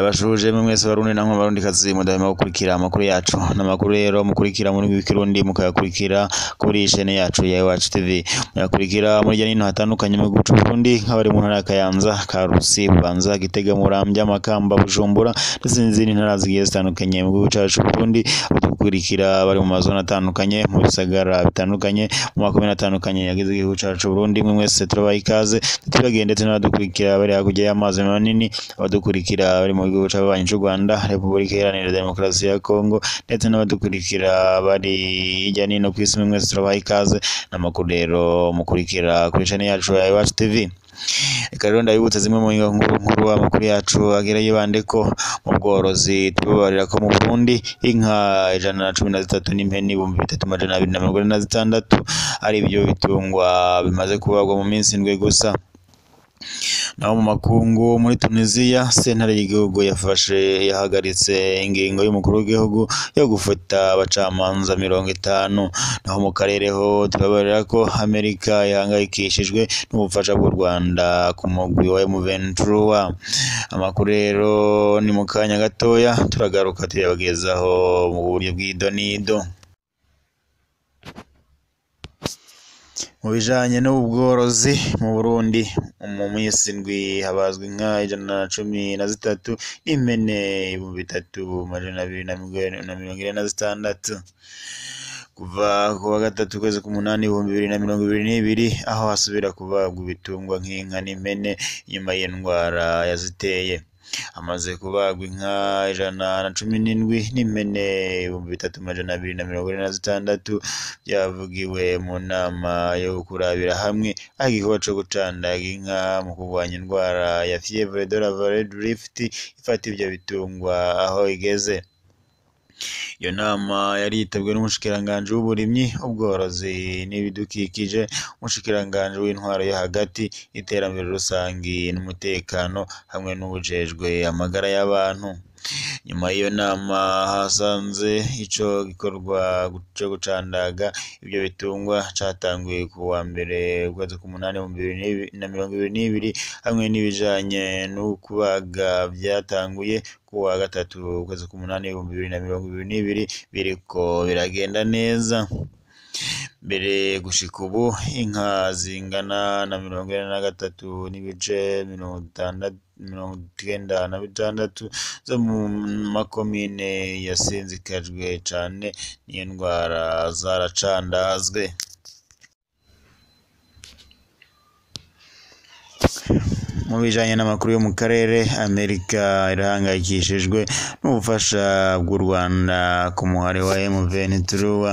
ndabashuje mwe mwese barundi namwe barundikazi mudahwema gukurikira amakuru yacu n'amakuru rero mukurikira muri w'ikirundi mukayakurikira kuri chaîne yacu ya Iwacu TV muyakurikira muri jya n'ino hatandukanye mu gihugu Burundi nk'abari mu ntara ya Kayanza Karusi Bubanza Gitega Muramvya Makamba Bujumbura ndetse n'izindi ntara zigiye zitandukanye mu gihugu cyacu Burundi badukurikira bari mu mazona atandukanye mu bisagara bitandukanye mu makomine atandukanye yagize igihugu cyacu Burundi mwe mwese turabaha ikaze tubagende ndetse n'abadukurikira bari hakurya y'amazi manini abadukurikira bari mu rw'ubucabanyi cy'u Rwanda Repubulika Iharanira Demokarasi ya Kongo ndetse n'abadukurikira bari hirya no hino ku isi mwese turabaha ikaze n'amakuru rero mukurikira kuri channel yacu ya Iwacu TV reka rero ndabibutsa zimwe mu nkuru amakuru yacu agera yibande ko mu bworozi tubabarira ko mu Burundi inka ijana na cumi na zitatu n'impene ibihumbi bitatu amajana abiri na mirongo ine na zitandatu ari byo bitungwa bimaze kubagwa mu minsi indwi gusa naho mu makungu muri Tunisia sentare y'igihugu yafashe yahagaritse ingingo y'umukuru w'igihugu yo gufata abacamanza mirongo itanu naho mu karere ho turabarira ko Amerika yahangayikishijwe n'ubufasha bw'u Rwanda ku mugwi wa M23 amakuru rero ni mu kanya gatoya turagaruka tuyabagezaho mu buryo bw'idonido Mu bijyanye n'ubworozi mu Burundi mu minsi indwi habazwa inka ijana na cumi na zitatu n'impene ibihumbi bitatu amajana abiri na mirongo ine na zitandatu kuva ku wa gatatu ukwezi k'umunani ibihumbi bibiri na mirongo ibiri n'ibiri aho hasubira kubagwa ibitungwa nk'inka n'impene nyuma y'indwara yaziteye. amaze kubagwa inka ijana na cumi n'indwi n'impene ibihumbi bitatu majana abiri na mirongo ine na zitandatu byavugiwe mu nama yo kurabira hamwe agikorwa co gucandaga inka mu kurwanya indwara ya fievre de la vallée du ifata ivyo bitungwa aho igeze Iyo nama yari yitabiriwe n'Umushikiranganji w'Uburimyi, Ubworozi n'Ibidukikije, Umushikiranganji w'Intwaro yo hagati, Iterambere rusange n'Umutekano hamwe n’ubujejwe amagara y'abantu. Nyuma y'iyo nama hasanze ico gikorwa co gucandaga ibyo bitungwa catanguye ku wa mbere w'ukwezi kw'umunani na mirongo ibiri n'ibiri hamwe n'ibijanye n'ukubaga vyatanguye ku wa gatatu ukwezi kw'umunani ibihumbi bibiri na mirongo ibiri n'ibiri biriko biragenda neza. Mbere gushika ubu inka zingana na mirongo ine na gatatu n'ibice mirongo kenda na bitandatu zo mu makomine yasinzikajwe cane n'iyo zaracandazwe. mu bijyanye n'amakuru yo mu karere amerika irahangayikishijwe n'ubufasha bw'u rwanda ku muhari wa mvn turuwa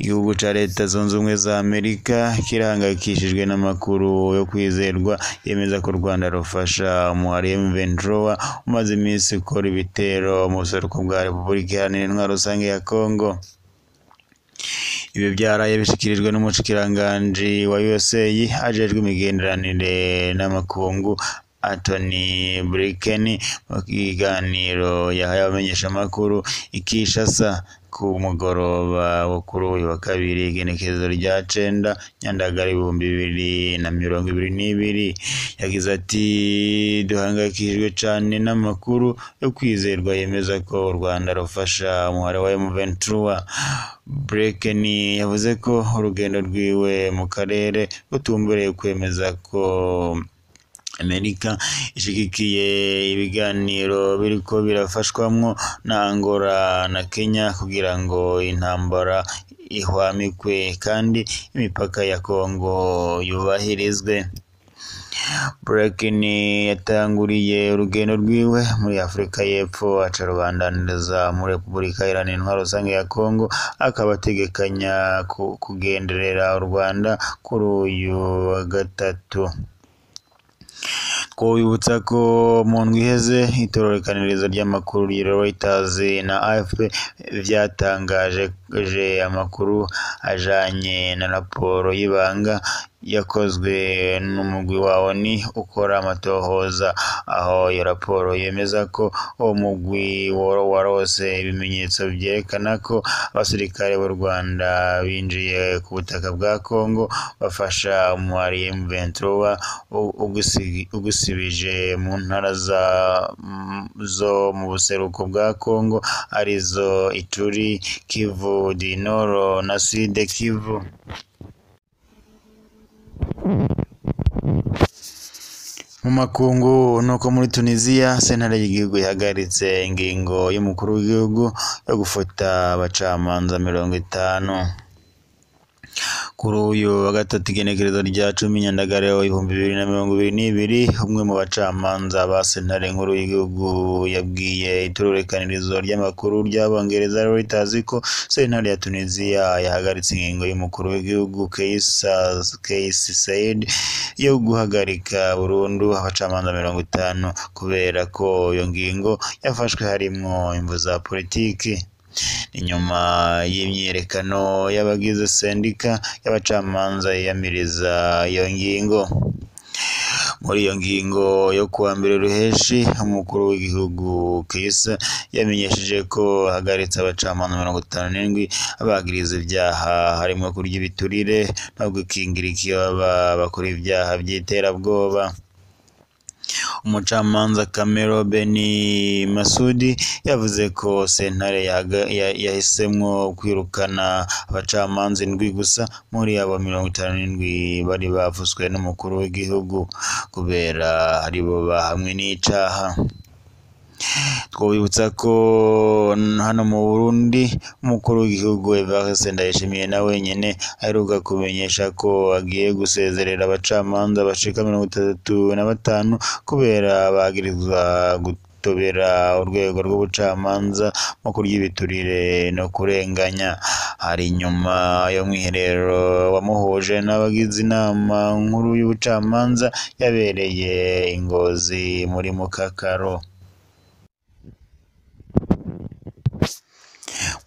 igihugu cya leta zunze ubumwe za amerika kirahangayikishijwe n'amakuru yo kwizerwa yemeza ko u rwanda rufasha umuhari mvn turuwa umaze iminsi ukora ibitero mu buseruko bwa repubulika iharanira intwaro rusange ya kongo Ibi byaraye bishyikirijwe n'Umushikiranganji wa USAID ajejwe imigenderanire n'amakungu Anthony Blinken mu kiganiro yahaye abamenyeshamakuru i Kinshasa ku mugoroba wo kuri uyu wa Kabiri igenekerezo rya cenda Nyandagara ibihumbi bibiri na mirongo ibiri n'ibiri yagize ati “Duhangayikishijwe cane n'amakuru yo kwizerwa yemeza ko u Rwanda rufasha umubare wa M23” Blinken yavuze ko urugendo rwiwe mu karere rutumbereye kwemeza ko Amerika ishyigikiye ibiganiro biriko birafashwamwo na Angola na Kenya kugira ngo intambara ihwamikwe kandi imipaka ya Congo yubahirizwe Brekin yatanguriye urugendo rwiwe muri Afurika y'Epfo aca rubandaniriza muri Repubulika Iharanira Intwaro Rusange ya Congo akaba ategekanya kugenderera u Rwanda kuri uyu wa gatatu kubibutsa ko mu ndwi iheze itororokanirizo ry'amakuru rya Reuters na AFP byatangaje ko yagaragaje amakuru ajyanye na raporo y'ibanga yakozwe n'umugwi wawo ni ukora amatohoza aho iyo raporo yemeza ko uwo mugwi warose ibimenyetso byerekana ko abasirikare b'u Rwanda binjiye ku butaka bwa Congo bafasha umuhari M23 ugusubije mu ntara zo mu buseruko bwa Congo arizo Ituri, Kivu di na Sud Kivu. Mu makungu nuko muri Tunisia sentare y'igihugu ihagaritse ingingo y'umukuru w'igihugu yo gufata abacamanza mirongo itanu Kuri uyu wa Gatatu igenekerezo rya cumi Nyandagareho ibihumbi bibiri na mirongo ibiri n'ibiri, umwe mu bacamanza ba Sentare Nkuru y'Igihugu yabwiye itororokanirizo ry'amakuru ry'Abongereza Reuters ko Sentare ya Tunisia yahagaritse ingingo y'umukuru w'igihugu Kais Saied yo guhagarika burundu abacamanza mirongo itanu kubera ko iyo ngingo yafashwe harimo imvu za politiki. inyuma y'imyiyerekano y'abagize sendika y'abacamanza yiyamiriza iyo ngingo muri iyo ngingo yo kuwa mbere ruheshi umukuru w'igihugu kisa yamenyesheje ko ahagaritse abacamanza mirongo itanu n'indwi abagiriza ibyaha harimo kurya ibiturire no gukingira ikibaba bakora ibyaha by'iterabwoba Umucamanza Camille Beni Masudi yavuze ko sentare yahisemo kwirukana abacamanza indwi gusa muri abo mirongo itanu n'indwi bari bavuzwe n'umukuru w'igihugu kubera aribo bahamwe n'icaha. twabibutsa ko hano mu Burundi umukuru w'igihugu Evariste Ndayishimiye na wenyine aheruka kumenyesha ko agiye gusezerera abacamanza bashika mirongo itatu na batanu kubera bagirizwa gutobera urwego rw'ubucamanza mu kurya ibiturire no kurenganya hari nyuma y’umwiherero mwiherero wamuhuje n'abagize inama nkuru y'ubucamanza yabereye ingozi muri mukakaro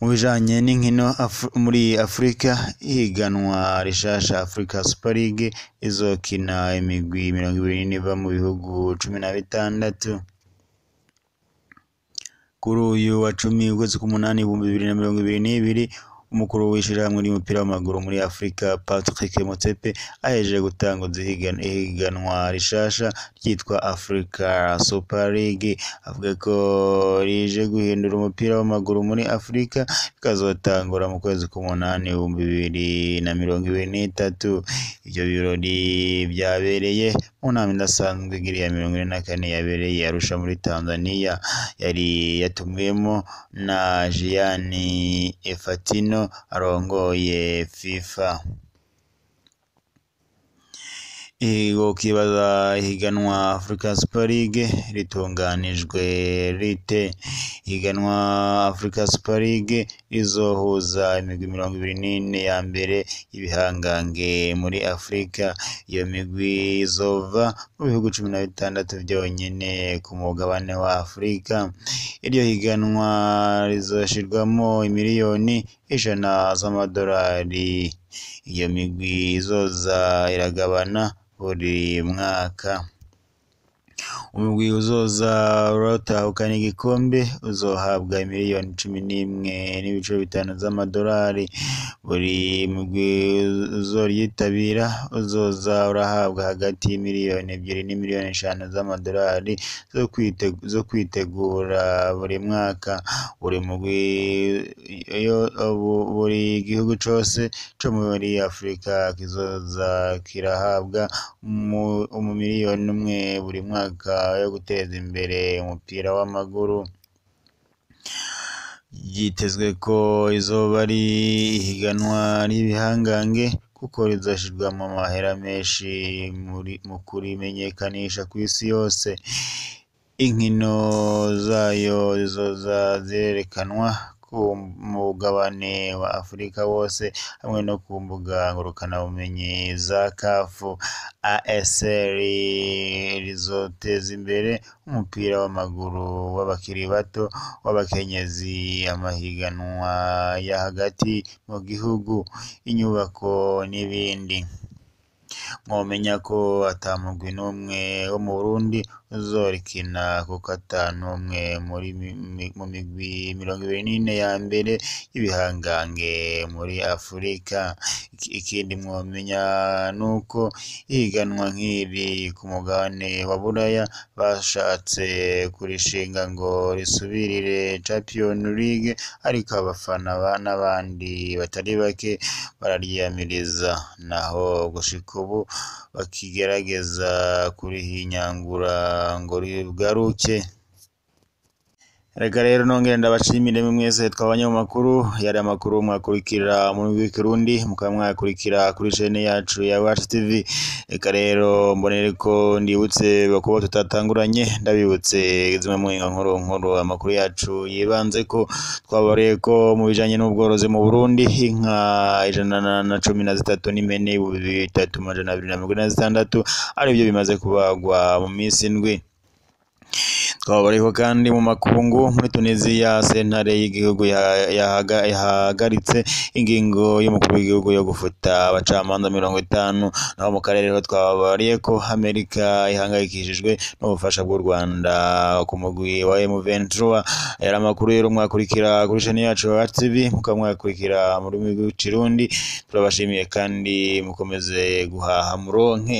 mu bijyanye n'inkino muri Afurika higanwa rishasha Africa Super League izokina imigwi mirongo ibiri n'iva mu bihugu cumi na bitandatu kuri uyu wa cumi ukwezi k'umunani ibihumbi bibiri na mirongo ibiri n'ibiri umukuru w'ishyirahamwe ry'umupira w'amaguru muri Afurika Patrick Motsepe aheje gutanga ihiganwa rishasha ryitwa Africa Super League avuga ko rije guhindura umupira w'amaguru muri Afurika rikazotangura mu kwezi k'umunani ibihumbi bibiri na mirongo ibiri n'itatu ibyo birori byabereye mu nama idasanzwe igiri mirongo ine na kane yabereye Arusha muri Tanzania yari yatumiwemo na Gianni Infantino arongoye fifa Wakwibaza ihiganwa Afurika Super League ritunganijwe rite? Ihiganwa Afurika Super League rizohuza imigwi mirongo ibiri n'ine ya mbere y'ibihangange muri Afurika. Iyo migwi izova mu bihugu cumi na bitandatu byonyine ku mugabane wa Afurika. Iryo higanwa rizoshyirwamo miliyoni ijana z'amadolari. Iyo migwi izoza iragabana buri mwaka. umugwi uzoza uratahukana igikombe uzohabwa miliyoni cumi n'imwe n'ibice bitanu z'amadolari buri mugwi uzoryitabira uzoza urahabwa hagati y'imiliyoni ebyiri na eshanu z'amadolari zo kwitegura buri mwaka buri mugwi buri gihugu cyose co muri Afurika kizoza kirahabwa miliyoni umwe buri mwaka myaka yo guteza imbere umupira w'amaguru, byitezwe ko rizoba ari ihiganwa ry'ibihangange kuko rizashyirwa mu mahera menshi mu kurimenyekanisha ku isi yose, inkino zayo zizoza zirerekanwa ku mugabane wa Afurika wose hamwe no ku mbuga ngurukanabumenyi za CAF. ASR rizoteza imbere umupira w'amaguru w'abakiri bato w'abakenyezi, amahiganwa ya hagati mu gihugu, inyubako n'ibindi. Mwomenya ko atamugwi n'umwe wo mu Burundi zo rikina ku katanu umwe mu migwi mirongo ibiri n'ine ya mbere y'ibihangange muri Afurika. Ikindi mwomenya ni uko ihiganwa nk'iri ku mugabane wa Buraya bashatse kurishinga ngo risubirire champion League ariko abafana n'abandi batari bake bararyamiriza, naho gushika ubu bakigerageza kurihinyangura. ngo rigaruke reka rero nongere ndabashimire mwe mwese twabanye mu yari amakuru mwakurikira mu wiki rundi mukaba mwakurikira kuri chaine yacu ya wacu tv reka rero mbonere ko ndibutse bakuba tutatanguranye ndabibutse zimwe mu nkuru nkuru amakuru yacu yibanze ko twabareye ko mu bijyanye n'ubworozi mu Burundi inka ijana na cumi na zitatu n'imene bitatu amajana abiri na mirongo ine na zitandatu aribyo bimaze kubagwa mu minsi indwi twabariho kandi mu makungu muri tunisiya sentare y'igihugu yahagaritse ingingo y'umukuru w'igihugu yo gufuta abacamanza mirongo itanu naho mu karere twabariye ko amerika ihangayikishijwe n'ubufasha bw'u rwanda ku mugwi wa emuventura yari amakuru rero mwakurikira kuri shani yacu ya tv mukamwakurikira mu rurimi rw'ikirundi turabashimiye kandi mukomeze guhaha muronke